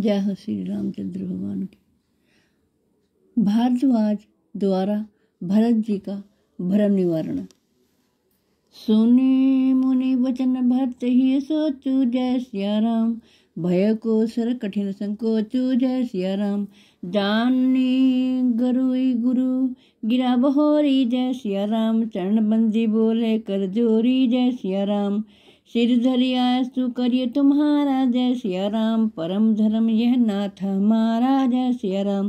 जय हो श्री रामचंद्र भगवान की भारद्वाज द्वारा भरत जी का भ्रम निवारण सुने मुनि वचन भरत ही सोचू जय सिया राम भय को सर कठिन संकोचु जय सिया राम जानी गुरु गुरु गिरा बहोरी जय सिया राम चरण बंदी बोले कर जोरी जय सिया राम सिर सु करिय तुम्हारा जय सिया राम परम धर्म यह नाथ हमारा जय सिया राम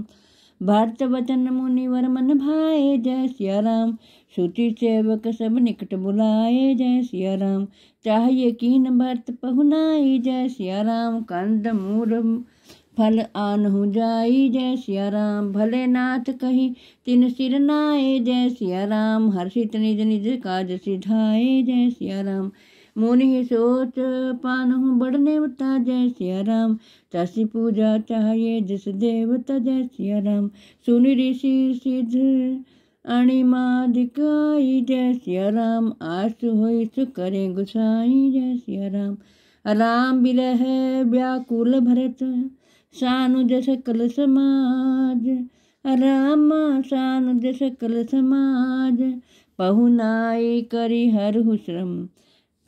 भारत वचन मुनिवर मन भाए जय सिया राम श्रुति सेवक सब निकट बुलाए जय सिया राम चाहिए कीन भरत पहुनाए जय सिया राम कंद मूर फल आन हो जाई जय सिया राम भले नाथ कही तिन सिर नाए जय सिया राम हर्षित निज निज काज सिधाए जय सिया राम मुनि सोच पानहु बढ़ने बता जय सिया राम चासी पूजा चाहिए जिस देवता जय सिया राम सुन ऋषि सिद्ध दिकाई जय सिया राम आस हो सु करे गुसाई जय सिया राम राम बिलह व्याकुल भरत सानु जस कल समाज राम सानु जस कल समाज पहुनाई करी हर हुश्रम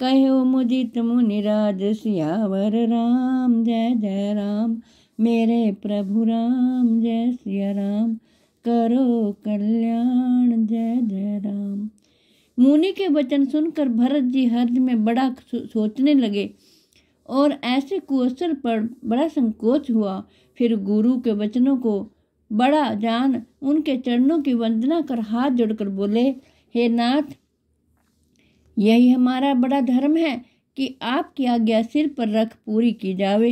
कहो मुदित मुनिराज सियावर राम जय जय राम मेरे प्रभु राम जय सिया राम करो कल्याण जय जय राम मुनि के वचन सुनकर भरत जी हर्ज में बड़ा सोचने लगे और ऐसे कुअसर पर बड़ा संकोच हुआ फिर गुरु के वचनों को बड़ा जान उनके चरणों की वंदना कर हाथ जोड़कर बोले हे नाथ यही हमारा बड़ा धर्म है कि आपकी आज्ञा सिर पर रख पूरी की जावे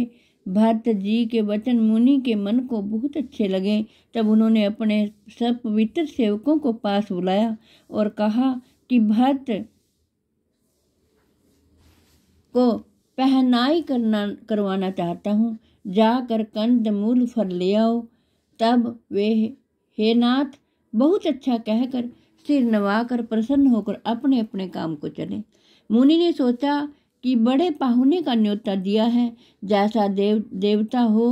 भरत जी के वचन मुनि के मन को बहुत अच्छे लगे तब उन्होंने अपने सब पवित्र सेवकों को पास बुलाया और कहा कि भरत को पहनाई करना करवाना चाहता हूँ जाकर कंद मूल फर ले आओ तब वे हे नाथ बहुत अच्छा कहकर सिर नवाकर प्रसन्न होकर अपने अपने काम को चले मुनि ने सोचा कि बड़े पाहुने का न्योता दिया है जैसा देव देवता हो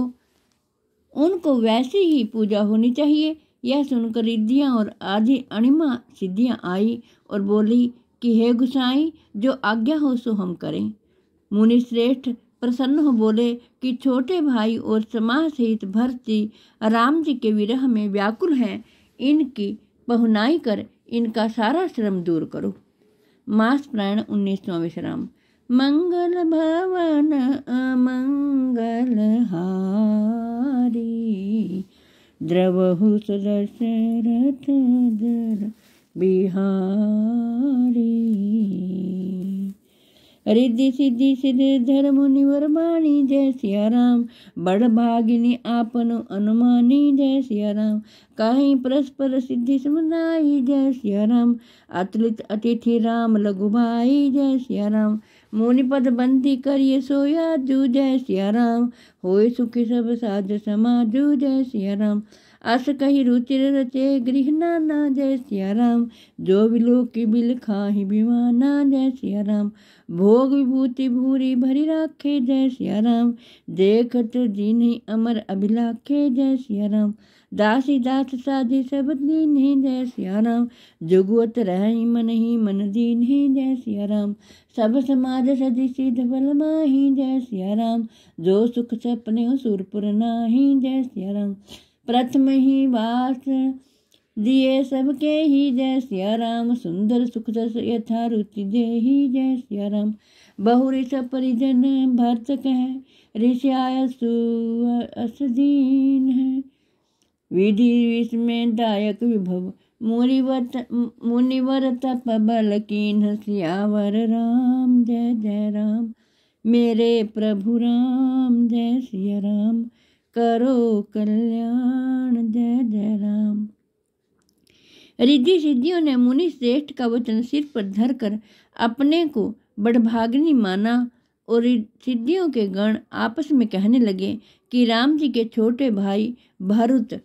उनको वैसी ही पूजा होनी चाहिए यह सुनकर रिद्धियाँ और आधी अणिमा सिद्धियाँ आई और बोली कि हे गुसाई जो आज्ञा हो सो हम करें मुनि श्रेष्ठ प्रसन्न हो बोले कि छोटे भाई और समाज सहित भरती राम जी के विरह में व्याकुल हैं इनकी पहुनाई कर इनका सारा श्रम दूर करो मास प्राण उन्नीसवा विश्राम मंगल भवन अमंगल हारी द्रवहु सदशरथ बिहार रिद्धि सिद्धि सिद्ध धर्म निवर बाणी जय सिया राम बड़ भागिनी आपन अनुमानी जय सिया राम काहि परस्पर सिद्धि समुदायी जय सिया राम अतुलित अतिथि राम लघु भाई जय सिया राम मुनिपद बंदी करिए सोया जू जय सिया राम हो सुखी सब साज समाज जय सिया राम अस कही रुचिर रचे गृह नाना जय सिया राम जो भी की बिल खाही बिमाना जय सिया राम भोग विभूति भूरी भरी राखे जय सिया राम देखत जिन्हें अमर अभिलाखे जय सिया राम दासी दास साधी सब दीन है जय सिया राम जुगवत रह मन ही मन दीन है जय सिया राम सब समाज सदी सिद्ध बल माही जय सिया राम जो सुख सपने सुरपुर नाही जैसे राम प्रथम ही वास दिए सबके ही जय सिया राम सुंदर सुख दस यथा रुचि जय ही जय सिया राम बहुरी परिजन भरत कह ऋषियाय सु दीन है विधि विस्में दायक विभव मुनिवत मुनिवर तप बल कीन सियावर राम जय जय राम मेरे प्रभु राम जय सिया राम करो कल्याण जय जय राम रिद्धि सिद्धियों ने मुनि श्रेष्ठ का वचन सिर पर धर कर अपने को बड़भाग्नि माना और सिद्धियों के गण आपस में कहने लगे कि राम जी के छोटे भाई भरुत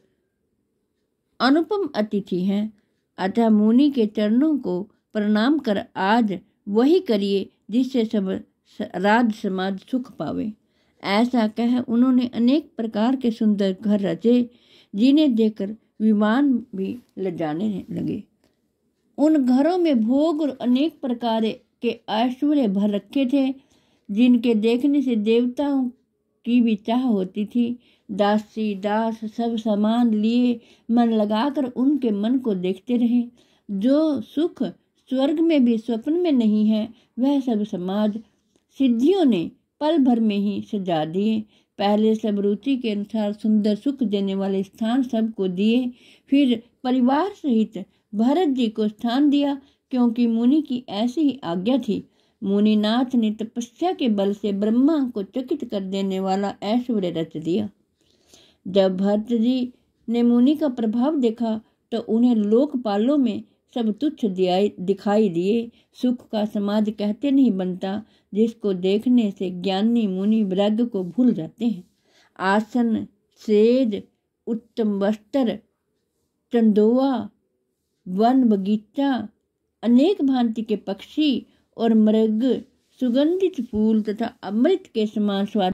अनुपम अतिथि हैं अतः मुनि के चरणों को प्रणाम कर आज वही करिए जिससे सब राज समाज सुख पावे ऐसा कह उन्होंने अनेक प्रकार के सुंदर घर रचे जिन्हें देखकर विमान भी लजाने लगे उन घरों में भोग और अनेक प्रकार के ऐश्वर्य भर रखे थे जिनके देखने से देवताओं की भी चाह होती थी दासी दास सब सामान लिए मन लगाकर उनके मन को देखते रहे जो सुख स्वर्ग में भी स्वप्न में नहीं है वह सब समाज सिद्धियों ने पल भर में ही सजा दिए पहले सब रुचि के अनुसार सुंदर सुख देने वाले स्थान सबको दिए फिर परिवार सहित भरत जी को स्थान दिया क्योंकि मुनि की ऐसी ही आज्ञा थी मुनिनाथ ने तपस्या के बल से ब्रह्मा को चकित कर देने वाला ऐश्वर्य रच दिया जब भरत जी ने मुनि का प्रभाव देखा तो उन्हें लोकपालों में सब तुच्छ दियाई दिखाई दिए सुख का समाज कहते नहीं बनता जिसको देखने से ज्ञानी मुनि वृग को भूल जाते हैं आसन सेज उत्तम वस्त्र चंदोआ वन बगीचा अनेक भांति के पक्षी और मृग सुगंधित फूल तथा अमृत के समान स्वाद